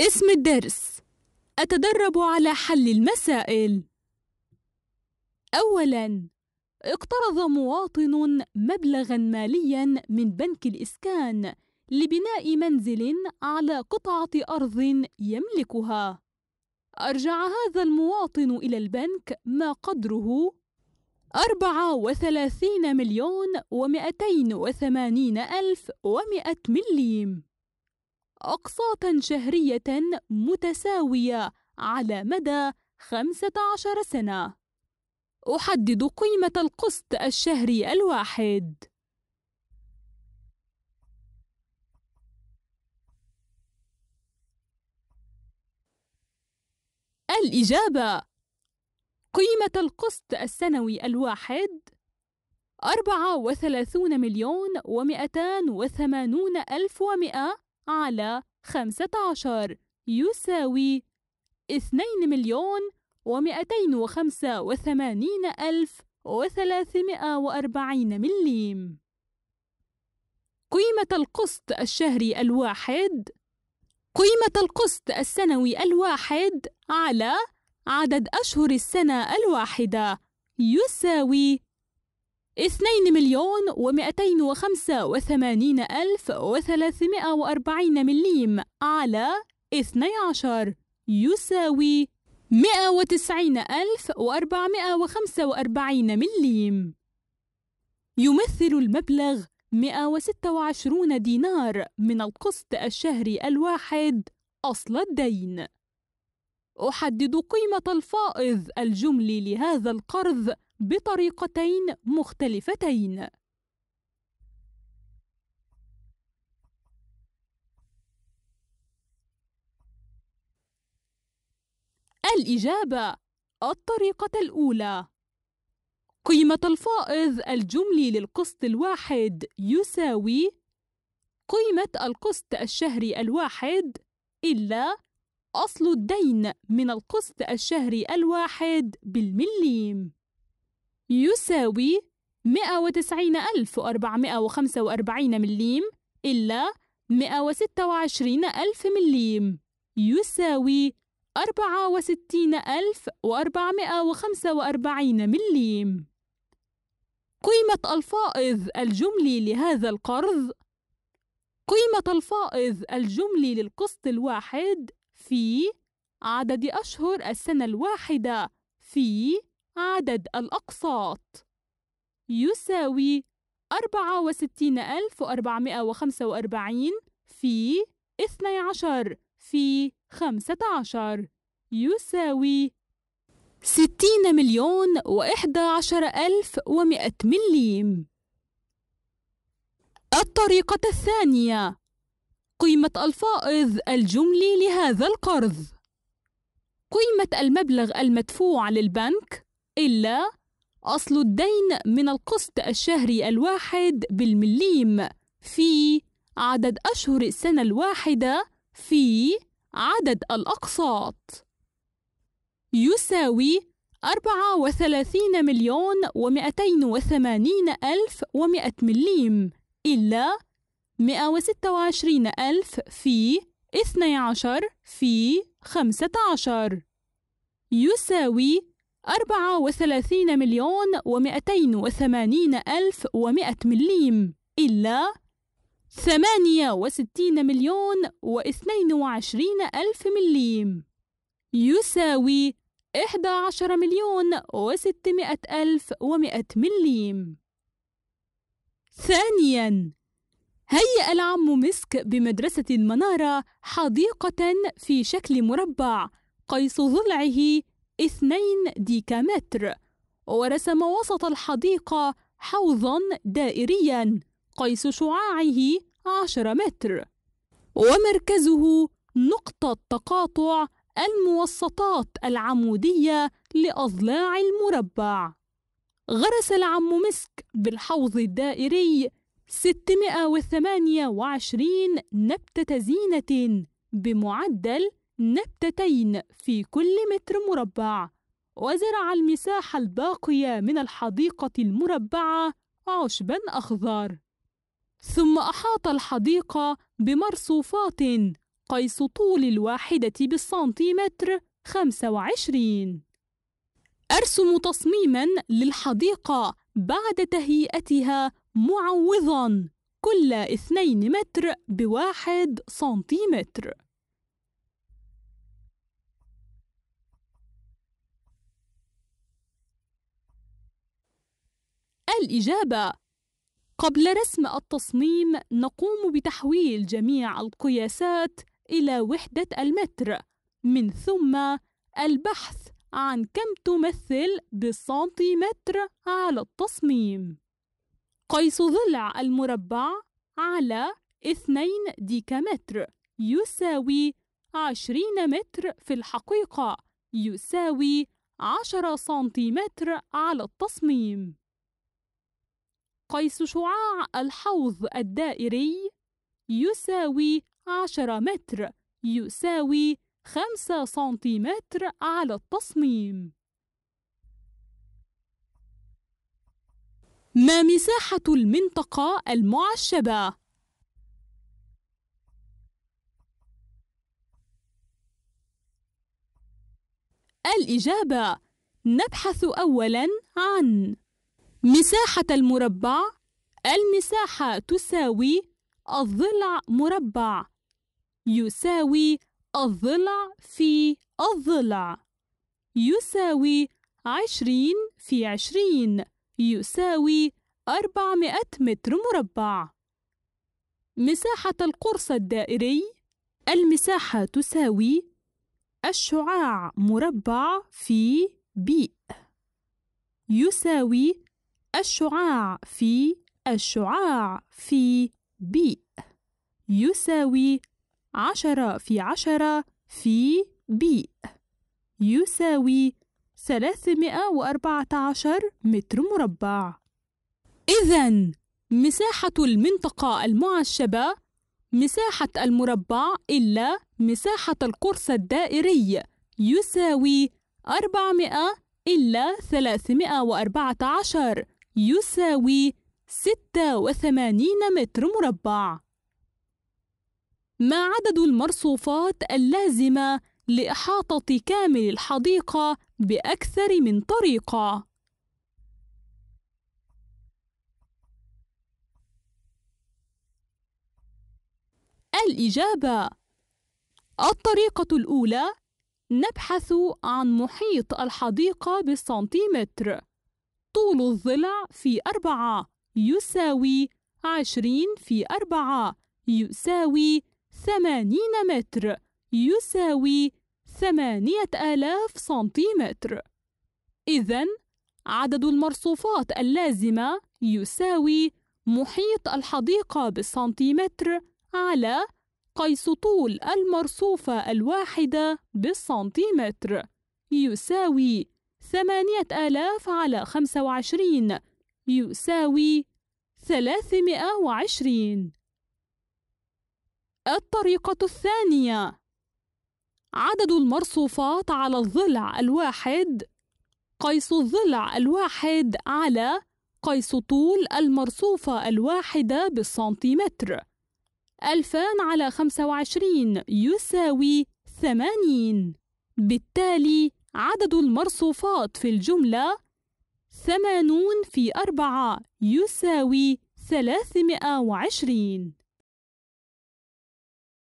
اسم الدرس أتدرب على حل المسائل أولاً اقترض مواطن مبلغاً مالياً من بنك الإسكان لبناء منزل على قطعة أرض يملكها أرجع هذا المواطن إلى البنك ما قدره وثلاثين مليون ومئتين وثمانين ألف ومئة مليم أقساطا شهرية متساوية على مدى 15 سنة. أحدد قيمة القسط الشهري الواحد. الإجابة قيمة القسط السنوي الواحد 34 مليون ومئتان وثمانون ألف ومئة على خمسة عشر يساوي اثنين مليون ومئتين وخمسة وثمانين ألف وثلاثمائة وأربعين مليم قيمة القسط الشهري الواحد قيمة القسط السنوي الواحد على عدد أشهر السنة الواحدة يساوي 2 مليون و285 ألف و340 مليم على 12 يساوي 190445 مليم يمثل المبلغ 126 دينار من القسط الشهري الواحد أصل الدين أحدد قيمة الفائض الجملي لهذا القرض بطريقتين مختلفتين الإجابة الطريقة الأولى قيمة الفائض الجملي للقسط الواحد يساوي قيمة القسط الشهري الواحد إلا أصل الدين من القسط الشهري الواحد بالمليم يساوي 190445 مليم إلا 126000 مليم يساوي 64445 مليم قيمة الفائض الجملي لهذا القرض قيمة الفائض الجملي للقسط الواحد في عدد أشهر السنة الواحدة في عدد الأقساط يساوي 64445 في 12 في 15 يساوي 60 مليون وإحدى عشر مليم الطريقة الثانية قيمة الفائض الجملي لهذا القرض قيمة المبلغ المدفوع للبنك إلا أصل الدين من القسط الشهري الواحد بالمليم في عدد أشهر السنة الواحدة في عدد الأقساط يساوي أربعة وثلاثين مليون ومئتين وثمانين ألف ومئة مليم إلا مئة وستة وعشرين ألف في اثني عشر في خمسة عشر يساوي 34 مليون و280 ألف و100 مليم إلا 68 مليون و22 ألف مليم يساوي 11 مليون و600 ألف و100 مليم ثانياً هيأ العم مسك بمدرسة المنارة حديقة في شكل مربع قيس ضلعه ديكا ديكامتر ورسم وسط الحديقة حوضا دائريا قيس شعاعه 10 متر ومركزه نقطة تقاطع الموسطات العمودية لأضلاع المربع غرس العم مسك بالحوض الدائري 628 نبتة زينة بمعدل نبتتين في كل متر مربع وزرع المساحة الباقية من الحديقة المربعة عشبا أخضر ثم أحاط الحديقة بمرصوفات قيس طول الواحدة بالسنتيمتر 25 أرسم تصميما للحديقة بعد تهيئتها معوضا كل 2 متر بواحد سنتيمتر الإجابة قبل رسم التصميم نقوم بتحويل جميع القياسات إلى وحدة المتر من ثم البحث عن كم تمثل بالسنتيمتر على التصميم قيس ضلع المربع على 2 ديكامتر يساوي 20 متر في الحقيقة يساوي 10 سنتيمتر على التصميم قيس شعاع الحوض الدائري يساوي عشرة متر يساوي خمسة سنتيمتر على التصميم ما مساحة المنطقة المعشبة؟ الإجابة نبحث أولاً عن مساحة المربع المساحة تساوي الضلع مربع يساوي الضلع في الضلع يساوي عشرين في عشرين يساوي أربعمائة متر مربع مساحة القرص الدائري المساحة تساوي الشعاع مربع في بيء يساوي الشعاع في الشعاع في بي يساوي عشرة في عشرة في بي يساوي 314 متر مربع إذا مساحة المنطقة المعشبة مساحة المربع إلا مساحة القرص الدائري يساوي 400 إلا 314 يساوي 86 متر مربع ما عدد المرصوفات اللازمة لإحاطة كامل الحديقة بأكثر من طريقة؟ الإجابة الطريقة الأولى نبحث عن محيط الحديقة بالسنتيمتر طول الضلع في أربعة يساوي عشرين في أربعة يساوي ثمانين متر يساوي ثمانية آلاف سنتيمتر إذا عدد المرصوفات اللازمة يساوي محيط الحديقة بالسنتيمتر على قيس طول المرصوفة الواحدة بالسنتيمتر يساوي ثمانية آلاف على خمسة وعشرين يساوي ثلاثمائة وعشرين الطريقة الثانية عدد المرصوفات على الضلع الواحد قيس الضلع الواحد على قيس طول المرصوفة الواحدة بالسنتيمتر ألفان على خمسة وعشرين يساوي ثمانين بالتالي عدد المرصوفات في الجملة ثمانون في أربعة يساوي ثلاثمائة وعشرين